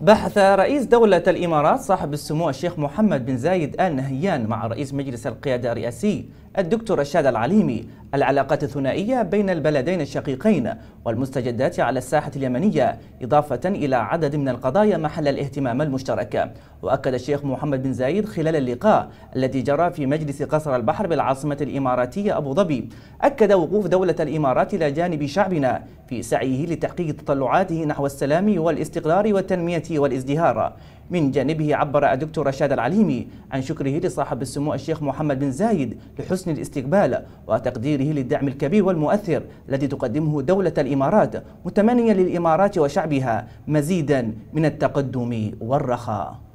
بحث رئيس دولة الإمارات صاحب السمو الشيخ محمد بن زايد آل نهيان مع رئيس مجلس القيادة الرئاسي الدكتور رشاد العليمي العلاقات الثنائية بين البلدين الشقيقين والمستجدات على الساحة اليمنية إضافة إلى عدد من القضايا محل الاهتمام المشترك وأكد الشيخ محمد بن زايد خلال اللقاء الذي جرى في مجلس قصر البحر بالعاصمة الإماراتية أبو ظبي أكد وقوف دولة الإمارات إلى جانب شعبنا في سعيه لتحقيق تطلعاته نحو السلام والاستقرار والتنمية والازدهار من جانبه عبر الدكتور رشاد العليمي عن شكره لصاحب السمو الشيخ محمد بن زايد لحسن الاستقبال وتقديره للدعم الكبير والمؤثر الذي تقدمه دولة الإمارات متمنيا للإمارات وشعبها مزيدا من التقدم والرخاء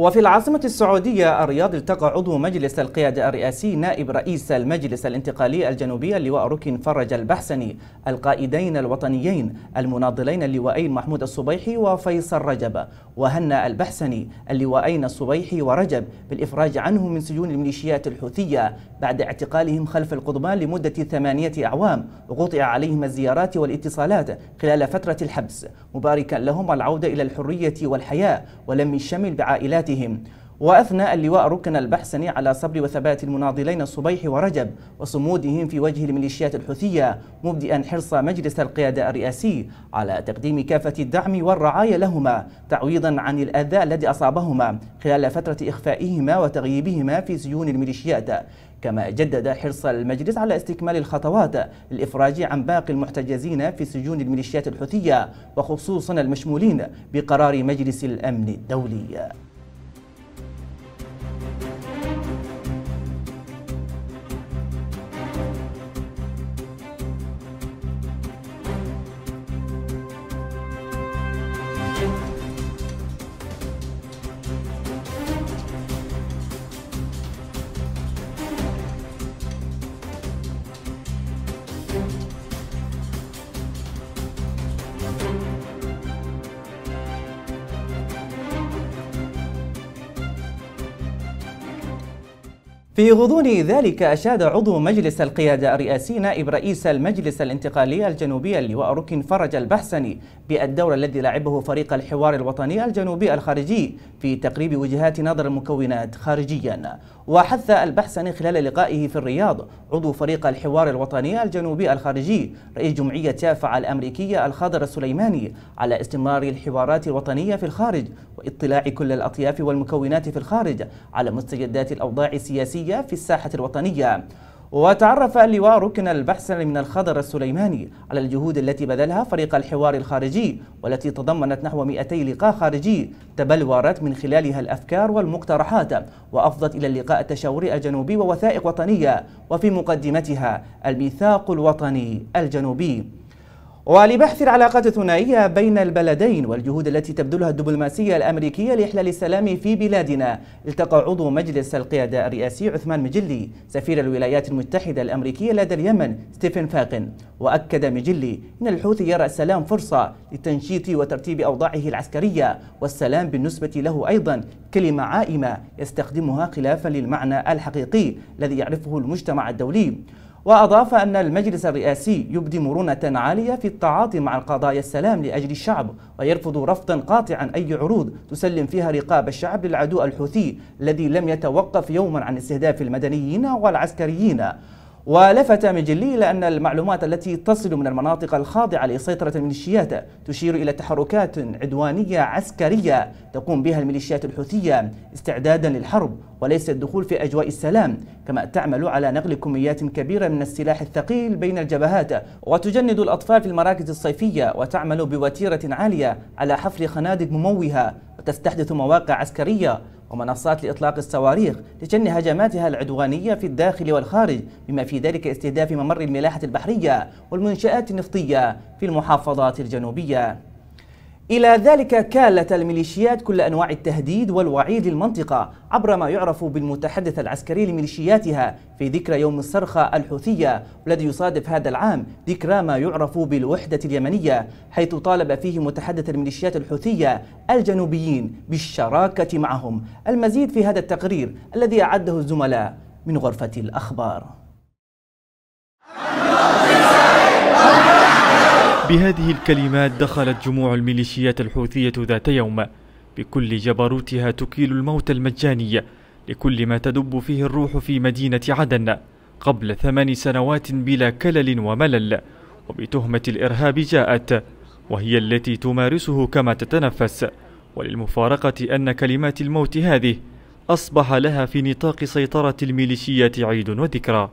وفي العاصمة السعودية الرياض التقى عضو مجلس القيادة الرئاسي نائب رئيس المجلس الانتقالي الجنوبي اللواء ركن فرج البحسني القائدين الوطنيين المناضلين اللوائين محمود الصبيحي وفيصل رجب وهنا البحسني اللوائين الصبيحي ورجب بالإفراج عنهم من سجون الميليشيات الحوثية بعد اعتقالهم خلف القضبان لمدة ثمانية أعوام وقطع عليهم الزيارات والاتصالات خلال فترة الحبس مباركا لهم العودة إلى الحرية والحياة ولم الشمل بعائلات وحياتهم وأثنى اللواء ركن البحسني على صبر وثبات المناضلين الصبيح ورجب وصمودهم في وجه الميليشيات الحوثية مبدئا حرص مجلس القيادة الرئاسي على تقديم كافة الدعم والرعاية لهما تعويضا عن الأذى الذي أصابهما خلال فترة إخفائهما وتغييبهما في سجون الميليشيات كما جدد حرص المجلس على استكمال الخطوات للإفراج عن باقي المحتجزين في سجون الميليشيات الحوثية وخصوصا المشمولين بقرار مجلس الأمن الدولي في غضون ذلك أشاد عضو مجلس القيادة الرئاسي نائب رئيس المجلس الانتقالي الجنوبي اللواء ركن فرج البحسني بالدور الذي لعبه فريق الحوار الوطني الجنوبي الخارجي في تقريب وجهات نظر المكونات خارجيا وحث البحسني خلال لقائه في الرياض عضو فريق الحوار الوطني الجنوبي الخارجي رئيس جمعية يافع الأمريكية الخضر السليماني على استمرار الحوارات الوطنية في الخارج واطلاع كل الأطياف والمكونات في الخارج على مستجدات الأوضاع السياسية العسكرية في الساحة الوطنية وتعرف اللواء ركن البحث من الخضر السليماني على الجهود التي بذلها فريق الحوار الخارجي والتي تضمنت نحو 200 لقاء خارجي تبلورت من خلالها الأفكار والمقترحات وأفضت إلى اللقاء التشاوري الجنوبي ووثائق وطنية وفي مقدمتها الميثاق الوطني الجنوبي ولبحث العلاقات الثنائية بين البلدين والجهود التي تبذلها الدبلوماسية الأمريكية لإحلال السلام في بلادنا التقى عضو مجلس القيادة الرئاسي عثمان مجلي سفير الولايات المتحدة الأمريكية لدى اليمن ستيفن فاقن وأكد مجلي أن الحوثي يرى السلام فرصة لتنشيط وترتيب أوضاعه العسكرية والسلام بالنسبة له أيضا كلمة عائمة يستخدمها خلافا للمعنى الحقيقي الذي يعرفه المجتمع الدولي وأضاف أن المجلس الرئاسي يبدي مرونة عالية في التعاطي مع القضايا السلام لأجل الشعب ويرفض رفضا قاطعا أي عروض تسلم فيها رقاب الشعب للعدو الحوثي الذي لم يتوقف يوما عن استهداف المدنيين والعسكريين ولفت مجلي إلى أن المعلومات التي تصل من المناطق الخاضعة لسيطرة الميليشيات تشير إلى تحركات عدوانية عسكرية تقوم بها الميليشيات الحوثية استعدادا للحرب وليس الدخول في أجواء السلام كما تعمل على نقل كميات كبيرة من السلاح الثقيل بين الجبهات وتجند الأطفال في المراكز الصيفية وتعمل بوتيرة عالية على حفر خنادق مموهة وتستحدث مواقع عسكرية ومنصات لإطلاق الصواريخ لشن هجماتها العدوانية في الداخل والخارج بما في ذلك استهداف ممر الملاحة البحرية والمنشآت النفطية في المحافظات الجنوبية إلى ذلك كالت الميليشيات كل أنواع التهديد والوعيد للمنطقة عبر ما يعرف بالمتحدث العسكري لميليشياتها في ذكرى يوم الصرخة الحوثية والذي يصادف هذا العام ذكرى ما يعرف بالوحدة اليمنية حيث طالب فيه متحدث الميليشيات الحوثية الجنوبيين بالشراكة معهم المزيد في هذا التقرير الذي أعده الزملاء من غرفة الأخبار بهذه الكلمات دخلت جموع الميليشيات الحوثية ذات يوم بكل جبروتها تكيل الموت المجاني لكل ما تدب فيه الروح في مدينة عدن قبل ثمان سنوات بلا كلل وملل وبتهمة الإرهاب جاءت وهي التي تمارسه كما تتنفس وللمفارقة أن كلمات الموت هذه أصبح لها في نطاق سيطرة الميليشيات عيد وذكرى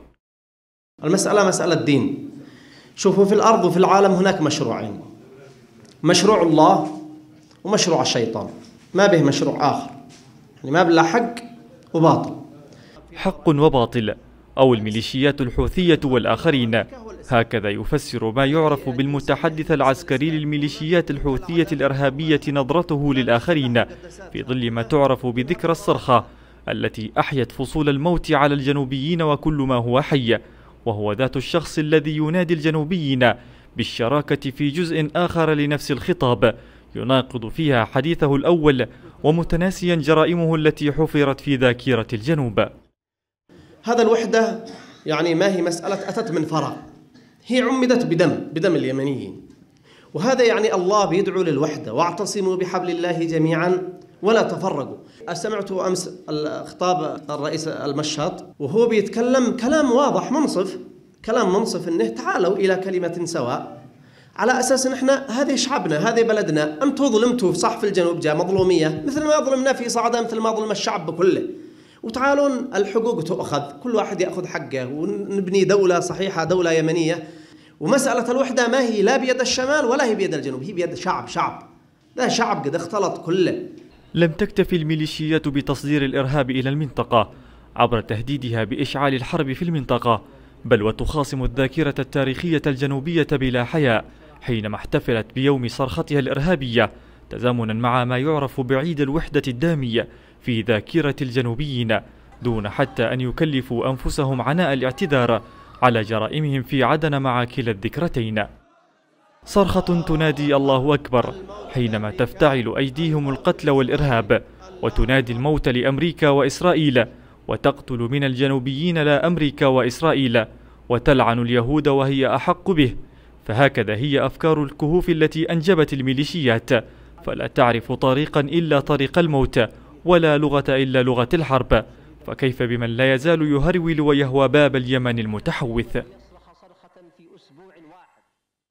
المسألة مسألة دين شوفوا في الأرض وفي العالم هناك مشروعين مشروع الله ومشروع الشيطان ما به مشروع آخر يعني ما بلا حق وباطل حق وباطل أو الميليشيات الحوثية والآخرين هكذا يفسر ما يعرف بالمتحدث العسكري للميليشيات الحوثية الإرهابية نظرته للآخرين في ظل ما تعرف بذكرى الصرخة التي أحيت فصول الموت على الجنوبيين وكل ما هو حي وهو ذات الشخص الذي ينادي الجنوبيين بالشراكة في جزء آخر لنفس الخطاب يناقض فيها حديثه الأول ومتناسيا جرائمه التي حفرت في ذاكرة الجنوب هذا الوحدة يعني ما هي مسألة أتت من فراغ هي عمدت بدم بدم اليمنيين وهذا يعني الله بيدعو للوحدة واعتصموا بحبل الله جميعا ولا تفرقوا سمعت أمس خطاب الرئيس المشهد وهو بيتكلم كلام واضح منصف كلام منصف أنه تعالوا إلى كلمة سواء على أساس أن احنا هذه شعبنا هذه بلدنا أنتم ظلمتوا صح في الجنوب جاء مظلومية مثل ما ظلمنا في صعدة مثل ما ظلم الشعب كله وتعالون الحقوق تؤخذ كل واحد يأخذ حقه ونبني دولة صحيحة دولة يمنية ومسألة الوحدة ما هي لا بيد الشمال ولا هي بيد الجنوب هي بيد شعب شعب ذا شعب قد اختلط كله لم تكتفي الميليشيات بتصدير الإرهاب إلى المنطقة عبر تهديدها بإشعال الحرب في المنطقة بل وتخاصم الذاكرة التاريخية الجنوبية بلا حياء حينما احتفلت بيوم صرختها الإرهابية تزامنا مع ما يعرف بعيد الوحدة الدامية في ذاكرة الجنوبيين دون حتى أن يكلفوا أنفسهم عناء الاعتذار على جرائمهم في عدن مع كلا الذكرتين صرخة تنادي الله أكبر حينما تفتعل أيديهم القتل والإرهاب وتنادي الموت لأمريكا وإسرائيل وتقتل من الجنوبيين لا أمريكا وإسرائيل وتلعن اليهود وهي أحق به فهكذا هي أفكار الكهوف التي أنجبت الميليشيات فلا تعرف طريقا إلا طريق الموت ولا لغة إلا لغة الحرب فكيف بمن لا يزال يهرول ويهوى باب اليمن المتحوث